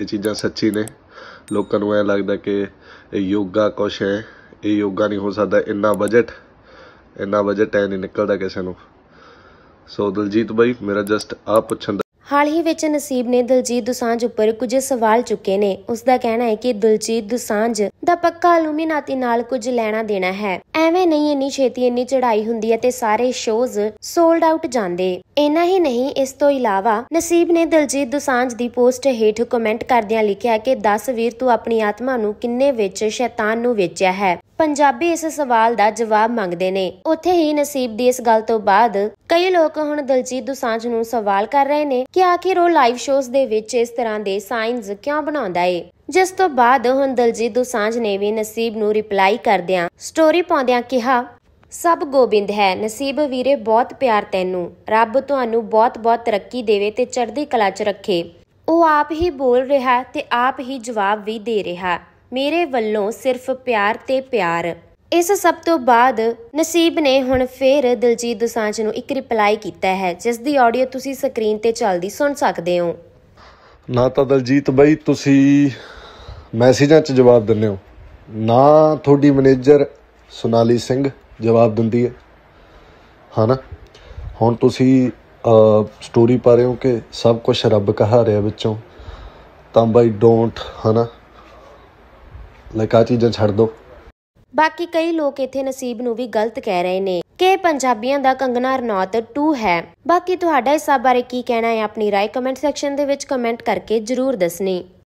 ਇਹ ਚੀਜ਼ਾਂ ਸੱਚੀ ਨੇ ਲੋਕਾਂ ਨੂੰ ਐ ਲੱਗਦਾ ਕਿ ਇਹ ਯੋਗਾ ਕੁਛ ਹੈ ਇਹ ਯੋਗਾ ਨਹੀਂ ਹੋ ਸਕਦਾ ਇੰਨਾ ਬਜਟ ਇੰਨਾ ਬਜਟ ਐ ਨਹੀਂ ਨਿਕਲਦਾ ਕਿਸੇ ਨੂੰ ਸੋ ਦਲਜੀਤ ਬਾਈ ਮੇਰਾ ਜਸਟ ਆ ਪੁੱਛਣ ਹਾਲ ਹੀ ਵਿੱਚ ਨਸੀਬ ਨੇ ਦਲਜੀਤ ਦੁਸਾਂਝ ਉੱਪਰ ਕੁਝ ਸਵਾਲ ਚੁੱਕੇ ਨੇ ਉਸ ਦਾ ਕਹਿਣਾ ਹੈ ਕਿ ਦਲਜੀਤ ਦੁਸਾਂਝ ਦਾ ਪੱਕਾ ਅਲੂਮੀਨਾਤੀ ਨਾਲ ਕੁਝ ਲੈਣਾ ਦੇਣਾ ਹੈ ਐਵੇਂ ਨਹੀਂ ਇੰਨੀ ਛੇਤੀ ਇੰਨੀ ਚੜਾਈ ਹੁੰਦੀ ਹੈ ਤੇ ਸਾਰੇ ਸ਼ੋਜ਼ ਸੋਲਡ ਆਊਟ ਜਾਂਦੇ ਇਹਨਾਂ ਹੀ ਨਹੀਂ ਇਸ ਤੋਂ ਇਲਾਵਾ ਨਸੀਬ ਨੇ ਦਿਲਜੀਤ ਦੁਸਾਂਝ ਦੀ ਪੋਸਟ ਹੇਠ ਕਮੈਂਟ ਕਰਦਿਆਂ ਲਿਖਿਆ ਕਿ 10 ਵੀਰ ਤੂੰ ਆਪਣੀ ਆਤਮਾ ਨੂੰ ਕਿੰਨੇ ਵਿੱਚ ਸ਼ੈਤਾਨ ਨੂੰ ਵੇਚਿਆ ਹੈ ਪੰਜਾਬੀ ਇਸ ਸਵਾਲ ਦਾ ਜਵਾਬ ਮੰਗਦੇ ਨੇ ਉੱਥੇ ਹੀ ਨਸੀਬ ਦੀ ਇਸ ਗੱਲ ਤੋਂ ਬਾਅਦ ਕਈ ਲੋਕ ਹੁਣ ਦਿਲਜੀਤ ਦੁਸਾਂਝ ਨੂੰ ਸਵਾਲ ਕਰ ਰਹੇ ਨੇ ਕਿ ਆਖਿਰ ਉਹ ਲਾਈਵ ਸ਼ੋਜ਼ ਦੇ ਵਿੱਚ ਇਸ ਤਰ੍ਹਾਂ ਦੇ ਸਾਈਨਸ ਕਿਉਂ ਬਣਾਉਂਦਾ ਏ ਜਿਸ ਤੋਂ ਬਾਅਦ ਹੁਣ ਦਲਜੀਤ ਦੋਸਾਂਝ ਨੇ ਵੀ ਨਸੀਬ ਨੂੰ ਰਿਪਲਾਈ ਕਰਦਿਆਂ ਸਟੋਰੀ ਪਾਉਂਦਿਆਂ ਕਿਹਾ ਸਭ ਗੋਬਿੰਦ ਹੈ ਨਸੀਬ ਵੀਰੇ ਬਹੁਤ ਪਿਆਰ ਤੈਨੂੰ ਰੱਬ ਤੁਹਾਨੂੰ ਬਹੁਤ-ਬਹੁਤ ਤਰੱਕੀ ਦੇਵੇ ਤੇ ਚੜ੍ਹਦੀ ਕਲਾ 'ਚ ਰੱਖੇ ਉਹ ਆਪ ਹੀ ਬੋਲ ਰਿਹਾ ਤੇ ਆਪ ਹੀ ਜਵਾਬ ਵੀ ਦੇ ਰਿਹਾ ਮੇਰੇ ਵੱਲੋਂ ਸਿਰਫ ਪਿਆਰ ਤੇ ਪਿਆਰ ਇਸ ਸਭ ਤੋਂ ਬਾਅਦ ਨਸੀਬ ਨੇ ਹੁਣ ਫੇਰ ਦਿਲਜੀਤ ਦੋਸਾਂਝ ਨੂੰ ਇੱਕ ਰਿਪਲਾਈ ਕੀਤਾ ਹੈ ਜਿਸ ਦੀ ਆਡੀਓ ਤੁਸੀਂ ਸਕਰੀਨ ਤੇ ਚੱਲਦੀ ਸੁਣ ਸਕਦੇ ਹੋ ਨਾ ਤਾਂ ਦਲਜੀਤ ਬਾਈ ਤੁਸੀਂ ਮੈਸੇਜਾਂ 'ਚ ਜਵਾਬ ਦਿੰਨੇ ਹੋ ਨਾ ਤੁਹਾਡੀ ਮੈਨੇਜਰ ਸੁਨਾਲੀ ਸਿੰਘ ਜਵਾਬ ਦਿੰਦੀ ਹੈ ਹਨਾ ਹੁਣ ਤੁਸੀਂ ਸਟੋਰੀ ਪਾ ਰਹੇ ਹੋ ਕਿ ਸਭ ਕੁਝ ਰੱਬ ਕਹਾ ਰਿਹਾ ਵਿੱਚੋਂ ਤਾਂ ਬਾਈ ਡੋਂਟ ਹਨਾ ਲਾਈਕ ਆ ਚੀਜ਼ਾਂ ਛੱਡ ਦੋ ਬਾਕੀ ਕਈ ਲੋਕ ਇੱਥੇ ਨਸੀਬ ਨੂੰ ਵੀ ਗਲਤ ਕਹਿ ਰਹੇ ਨੇ ਕਿ ਪੰਜਾਬੀਆਂ ਦਾ ਕੰਗਨਾ ਨੌਤ 2 ਹੈ ਬਾਕੀ ਤੁਹਾਡਾ ਇਸ ਬਾਰੇ ਕੀ ਕਹਿਣਾ ਹੈ ਆਪਣੀ رائے ਕਮੈਂਟ ਸੈਕਸ਼ਨ ਦੇ ਵਿੱਚ ਕਮੈਂਟ ਕਰਕੇ ਜਰੂਰ ਦੱਸਣੀ